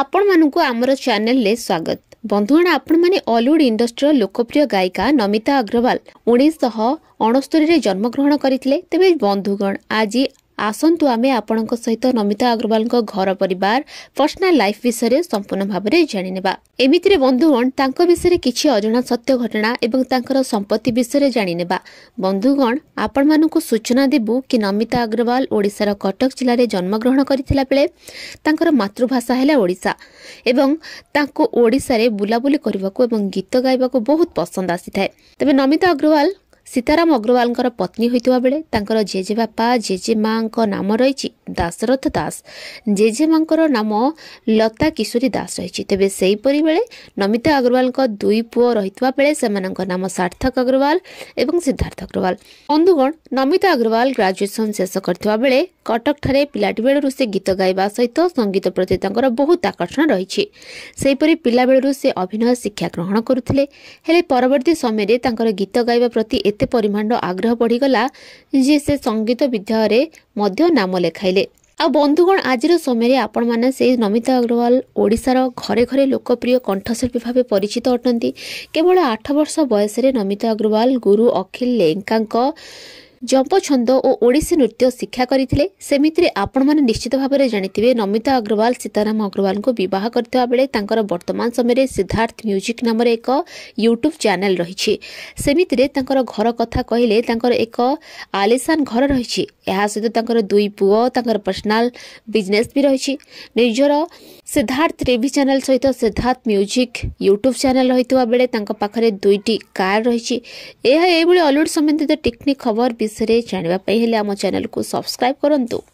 ଆପଣମାନଙ୍କୁ ଆମର ଚ୍ୟାନେଲରେ ସ୍ୱାଗତ ବନ୍ଧୁଗଣ ଆପଣମାନେ ଅଲିଉଡ଼ ଇଣ୍ଡଷ୍ଟ୍ରିର ଲୋକପ୍ରିୟ ଗାୟିକା ନମିତା ଅଗ୍ରୱାଲ ଉଣେଇଶହ ଅଣସ୍ତରୀରେ ଜନ୍ମଗ୍ରହଣ କରିଥିଲେ ତେବେ ବନ୍ଧୁଗଣ ଆଜି ଆସନ୍ତୁ ଆମେ ଆପଣଙ୍କ ସହିତ ନମିତା ଅଗ୍ରୱାଲଙ୍କ ଘର ପରିବାର ପର୍ସନାଲ ଲାଇଫ ବିଷୟରେ ସମ୍ପୂର୍ଣ୍ଣ ଭାବରେ ଜାଣିନେବା ଏମିତିରେ ବନ୍ଧୁଗଣ ତାଙ୍କ ବିଷୟରେ କିଛି ଅଜଣା ସତ୍ୟ ଘଟଣା ଏବଂ ତାଙ୍କର ସମ୍ପତ୍ତି ବିଷୟରେ ଜାଣିନେବା ବନ୍ଧୁଗଣ ଆପଣମାନଙ୍କୁ ସୂଚନା ଦେବୁ କି ନମିତା ଅଗ୍ରୱାଲ ଓଡ଼ିଶାର କଟକ ଜିଲ୍ଲାରେ ଜନ୍ମଗ୍ରହଣ କରିଥିଲା ବେଳେ ତାଙ୍କର ମାତୃଭାଷା ହେଲା ଓଡ଼ିଶା ଏବଂ ତାଙ୍କୁ ଓଡ଼ିଶାରେ ବୁଲାବୁଲି କରିବାକୁ ଏବଂ ଗୀତ ଗାଇବାକୁ ବହୁତ ପସନ୍ଦ ଆସିଥାଏ ତେବେ ନମିତା ଅଗ୍ରୱାଲ ସୀତାରାମ ଅଗ୍ରୱାଲଙ୍କର ପତ୍ନୀ ହୋଇଥିବା ବେଳେ ତାଙ୍କର ଜେଜେବାପା ଜେଜେମାଙ୍କ ନାମ ରହିଛି ଦାଶରଥ ଦାସ ଜେଜେମାଙ୍କର ନାମ ଲତା କିଶୋରୀ ଦାସ ରହିଛି ତେବେ ସେହିପରି ବେଳେ ନମିତା ଅଗ୍ରୱାଲଙ୍କ ଦୁଇ ପୁଅ ରହିଥିବା ବେଳେ ସେମାନଙ୍କ ନାମ ସାର୍ଥକ ଅଗ୍ରୱାଲ ଏବଂ ସିଦ୍ଧାର୍ଥ ଅଗ୍ରୱାଲ ବନ୍ଧୁଗଣ ନମିତା ଅଗ୍ରୱାଲ ଗ୍ରାଜୁଏସନ୍ ଶେଷ କରିଥିବା ବେଳେ କଟକଠାରେ ପିଲାଟି ବେଳରୁ ସେ ଗୀତ ଗାଇବା ସହିତ ସଙ୍ଗୀତ ପ୍ରତି ତାଙ୍କର ବହୁତ ଆକର୍ଷଣ ରହିଛି ସେହିପରି ପିଲାବେଳରୁ ସେ ଅଭିନୟ ଶିକ୍ଷା ଗ୍ରହଣ କରୁଥିଲେ ହେଲେ ପରବର୍ତ୍ତୀ ସମୟରେ ତାଙ୍କର ଗୀତ ଗାଇବା ପ୍ରତି ଏତେ ପରିମାଣର ଆଗ୍ରହ ବଢ଼ିଗଲା ଯେ ସେ ସଙ୍ଗୀତ ବିଦ୍ୟାଳୟରେ ମଧ୍ୟ ନାମ ଲେଖାଇଲେ ଆଉ ବନ୍ଧୁଗଣ ଆଜିର ସମୟରେ ଆପଣମାନେ ସେ ନମିତା ଅଗ୍ରୱାଲ ଓଡ଼ିଶାର ଘରେ ଘରେ ଲୋକପ୍ରିୟ କଣ୍ଠଶିଳ୍ପୀ ଭାବେ ପରିଚିତ ଅଟନ୍ତି କେବଳ ଆଠ ବର୍ଷ ବୟସରେ ନମିତା ଅଗ୍ରୱାଲ ଗୁରୁ ଅଖିଲ ଲେଙ୍କାଙ୍କ ଜମ୍ପ ଛନ୍ଦ ଓ ଓଡ଼ିଶୀ ନୃତ୍ୟ ଶିକ୍ଷା କରିଥିଲେ ସେମିତିରେ ଆପଣମାନେ ନିଶ୍ଚିତ ଭାବରେ ଜାଣିଥିବେ ନମିତା ଅଗ୍ରୱାଲ ସୀତାରାମ ଅଗ୍ରୱାଲଙ୍କୁ ବିବାହ କରିଥିବା ବେଳେ ତାଙ୍କର ବର୍ତ୍ତମାନ ସମୟରେ ସିଦ୍ଧାର୍ଥ ମ୍ୟୁଜିକ୍ ନାମରେ ଏକ ୟୁଟ୍ୟୁବ୍ ଚ୍ୟାନେଲ୍ ରହିଛି ସେମିତିରେ ତାଙ୍କର ଘର କଥା କହିଲେ ତାଙ୍କର ଏକ ଆଲିସାନ ଘର ରହିଛି ଏହା ସହିତ ତାଙ୍କର ଦୁଇ ପୁଅ ତାଙ୍କର ପର୍ସନାଲ ବିଜନେସ୍ ବି ରହିଛି ନିଜର ସିଦ୍ଧାର୍ଥ ଟିଭି ଚ୍ୟାନେଲ୍ ସହିତ ସିଦ୍ଧାର୍ଥ ମ୍ୟୁଜିକ୍ ୟୁଟ୍ୟୁବ୍ ଚ୍ୟାନେଲ୍ ରହିଥିବା ବେଳେ ତାଙ୍କ ପାଖରେ ଦୁଇଟି କାର୍ ରହିଛି ଏହା ଏଭଳି ଅଲିଉଡ଼ ସମ୍ବନ୍ଧିତ ଟିକ୍ନିକ୍ ଖବର ବିଷୟରେ ଜାଣିବା ପାଇଁ ହେଲେ ଆମ ଚ୍ୟାନେଲକୁ ସବସ୍କ୍ରାଇବ୍ କରନ୍ତୁ